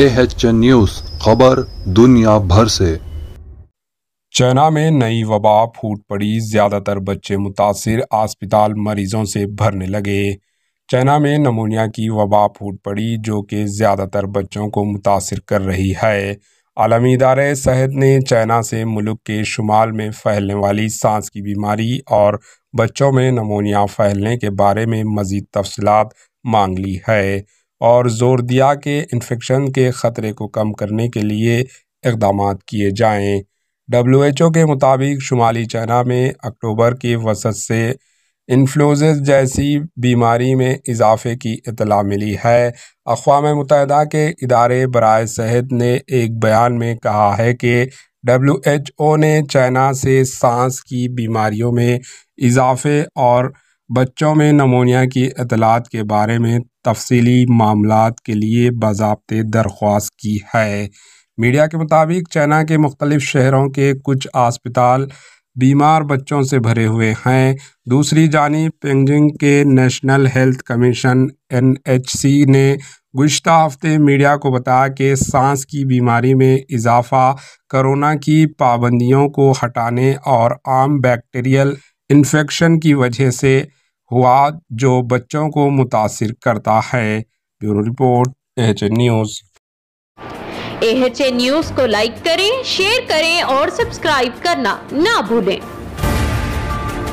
H news खबर दुनिया भर से चाइना में नई वबा फूट पड़ी ज्यादातर बच्चे मुतासर अस्पताल मरीजों से भरने लगे चाइना में नमूनिया की वबा फूट पड़ी जो कि ज़्यादातर बच्चों को मुतासर कर रही है आलमी इदार सेहत ने चाइना से मुल्क के शुमाल में फैलने वाली सांस की बीमारी और बच्चों में नमोनिया फैलने के बारे में मज़ीद तफसलत मांग ली है और ज़ोर दिया कि इन्फेक्शन के ख़तरे को कम करने के लिए इकदाम किए जाएँ डब्ल्यू एच ओ के मुताबिक शुमाली चाइना में अक्टूबर की वसत से इन्फ्लोज जैसी बीमारी में इजाफे की इतला मिली है अकवा मुतहदा के इदारे बरए सेहत ने एक बयान में कहा है कि डब्ल्यू एच ओ ने चाइना से सांस की बीमारियों में इजाफे और बच्चों में नमोनिया की अतलात के बारे में तफसली मामला के लिए बाबे दरख्वास्त की है मीडिया के मुताबिक चाइना के मुख्तलिफ शहरों के कुछ अस्पताल बीमार बच्चों से भरे हुए हैं दूसरी जानी पेंजिंग के national health commission N H C ने गुज्त हफ्ते मीडिया को बताया कि सांस की बीमारी में इजाफा करोना की पाबंदियों को हटाने और आम बैक्टीरियल इन्फेक्शन की वजह से हुआ जो बच्चों को मुतासर करता है bureau report H news H news को लाइक करें शेयर करें और सब्सक्राइब करना ना भूलें